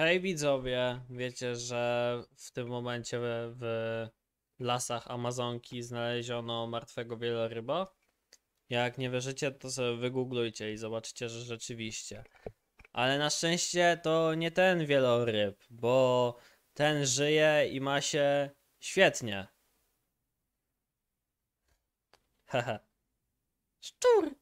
Hej widzowie, wiecie, że w tym momencie w lasach Amazonki znaleziono martwego wieloryba? Jak nie wierzycie, to sobie wygooglujcie i zobaczycie, że rzeczywiście. Ale na szczęście to nie ten wieloryb, bo ten żyje i ma się świetnie. Hehe. Szczur!